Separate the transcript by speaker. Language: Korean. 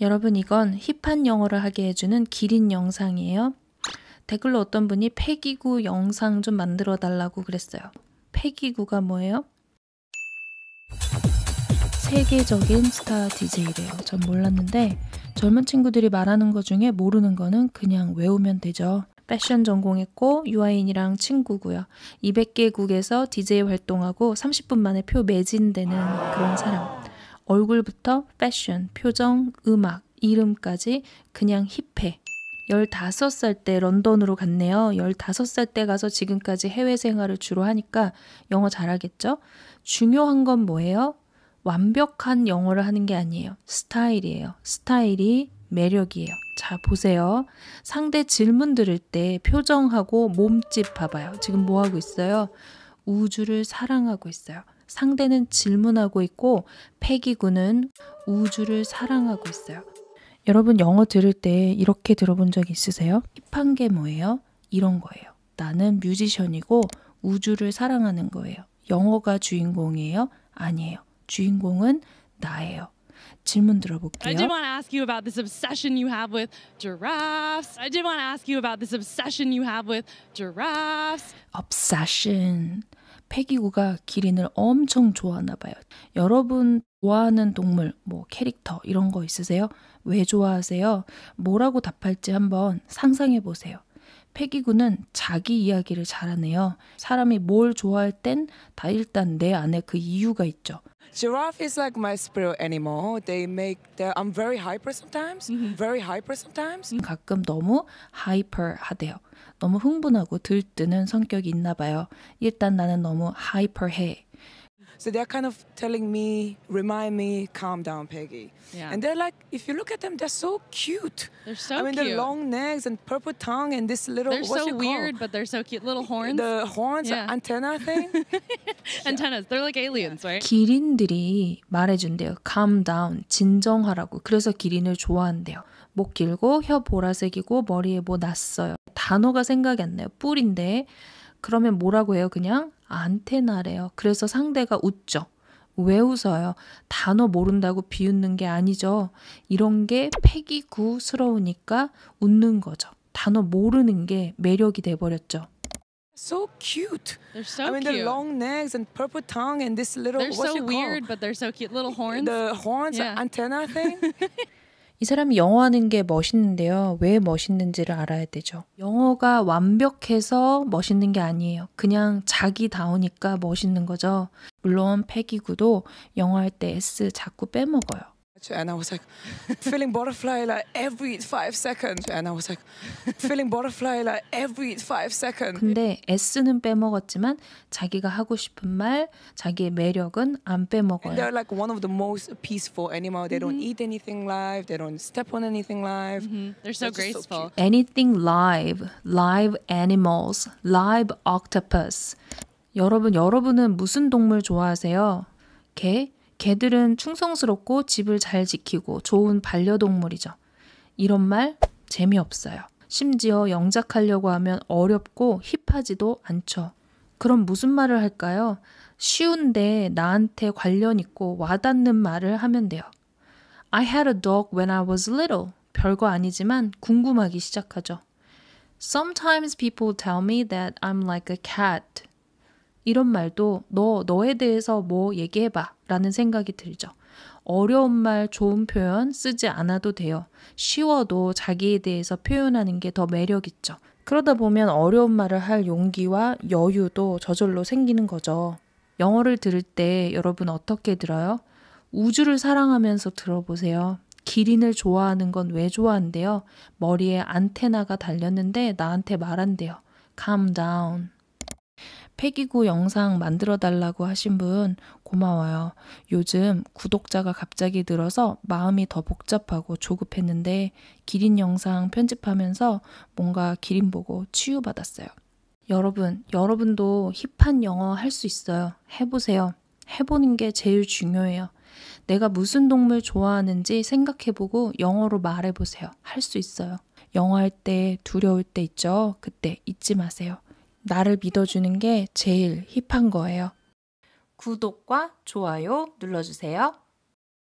Speaker 1: 여러분 이건 힙한 영어를 하게 해주는 기린 영상이에요. 댓글로 어떤 분이 폐기구 영상 좀 만들어 달라고 그랬어요. 폐기구가 뭐예요? 세계적인 스타 DJ래요. 전 몰랐는데 젊은 친구들이 말하는 것 중에 모르는 거는 그냥 외우면 되죠. 패션 전공했고 유아인이랑 친구고요. 200개국에서 DJ 활동하고 30분 만에 표 매진되는 그런 사람. 얼굴부터 패션, 표정, 음악, 이름까지 그냥 힙해. 15살 때 런던으로 갔네요. 15살 때 가서 지금까지 해외 생활을 주로 하니까 영어 잘하겠죠? 중요한 건 뭐예요? 완벽한 영어를 하는 게 아니에요. 스타일이에요. 스타일이 매력이에요. 자, 보세요. 상대 질문 들을 때 표정하고 몸집 봐봐요. 지금 뭐 하고 있어요? 우주를 사랑하고 있어요. 상대는 질문하고 있고 패기군은 우주를 사랑하고 있어요. 여러분 영어 들을 때 이렇게 들어본 적 있으세요? 힙한 게 뭐예요? 이런 거예요. 나는 뮤지션이고 우주를 사랑하는 거예요. 영어가 주인공이에요? 아니에요. 주인공은 나예요. 질문 들어볼게요. I did want to ask you about this obsession you have with giraffes. I did want to ask you about this obsession you have with giraffes. Obsession. 폐기구가 기린을 엄청 좋아하나 봐요. 여러분 좋아하는 동물, 뭐 캐릭터 이런 거 있으세요? 왜 좋아하세요? 뭐라고 답할지 한번 상상해 보세요. 폐기구는 자기 이야기를 잘하네요. 사람이 뭘 좋아할 땐 다 일단 내 안에 그 이유가 있죠.
Speaker 2: Giraffe is like my spirit animal. They make the I'm
Speaker 1: very hyper sometimes. Very hyper sometimes. 가끔 너무 hyper 하대요. 너무 흥분하고 들뜨는 성격이 있나 봐요. 일단 나는 너무 hyper해.
Speaker 2: So they're kind of telling me, remind me, calm down, Peggy. Yeah. And they're like, if you look at them, they're so cute. They're so I mean, cute. the long necks and purple tongue and this little. They're so weird, call?
Speaker 1: but they're so cute. Little horns. The horns, yeah. antenna thing. Antennas. They're like aliens, right? 기린들이 말해준대요. Calm down, 진정하라고. 그래서 기린을 좋아한대요. 목 길고 혀 보라색이고 머리에 뭐 났어요. 단어가 생각이 안 나요. 뿔인데. 그러면 뭐라고 해요? 그냥 안테나래요. 그래서 상대가 웃죠. 왜 웃어요? 단어 모른다고 비웃는 게 아니죠. 이런 게 패기구스러우니까 웃는 거죠. 단어 모르는 게 매력이 돼버렸죠.
Speaker 2: So cute. They're so I mean, cute. the long necks and purple tongue and this little. They're so weird, called? but they're so cute. Little horns. The horns, yeah.
Speaker 1: antenna thing. 이 사람이 영어 하는 게 멋있는데요. 왜 멋있는지를 알아야 되죠. 영어가 완벽해서 멋있는 게 아니에요. 그냥 자기다우니까 멋있는 거죠. 물론 패기구도 영어 할때 S 자꾸 빼먹어요.
Speaker 2: and I was like feeling butterfly like every five seconds and I was like feeling butterfly like every five seconds.
Speaker 1: 근데 S는 빼먹었지만 자기가 하고 싶은 말, 자기의 매력은 안 빼먹어요. And they're
Speaker 2: like one of the most peaceful animal. They don't eat anything live. They don't step on anything live. They're so graceful.
Speaker 1: anything live, live animals, live octopus. 여러분 여러분은 무슨 동물 좋아하세요? 개, 개들은 충성스럽고 집을 잘 지키고 좋은 반려동물이죠. 이런 말 재미없어요. 심지어 영작하려고 하면 어렵고 힙하지도 않죠. 그럼 무슨 말을 할까요? 쉬운데 나한테 관련 있고 와닿는 말을 하면 돼요. I had a dog when I was little. 별거 아니지만 궁금하기 시작하죠. Sometimes people tell me that I'm like a cat. 이런 말도 너, 너에 대해서 뭐 얘기해봐 라는 생각이 들죠. 어려운 말, 좋은 표현 쓰지 않아도 돼요. 쉬워도 자기에 대해서 표현하는 게 더 매력있죠. 그러다 보면 어려운 말을 할 용기와 여유도 저절로 생기는 거죠. 영어를 들을 때 여러분 어떻게 들어요? 우주를 사랑하면서 들어보세요. 기린을 좋아하는 건 왜 좋아한대요? 머리에 안테나가 달렸는데 나한테 말한대요. Calm down. 폐기구 영상 만들어 달라고 하신 분 고마워요. 요즘 구독자가 갑자기 늘어서 마음이 더 복잡하고 조급했는데 기린 영상 편집하면서 뭔가 기린 보고 치유받았어요. 여러분, 여러분도 힙한 영어 할 수 있어요. 해보세요. 해보는 게 제일 중요해요. 내가 무슨 동물 좋아하는지 생각해보고 영어로 말해보세요. 할 수 있어요. 영어 할 때 두려울 때 있죠? 그때 잊지 마세요. 나를 믿어주는 게 제일 힙한 거예요. 구독과 좋아요 눌러주세요.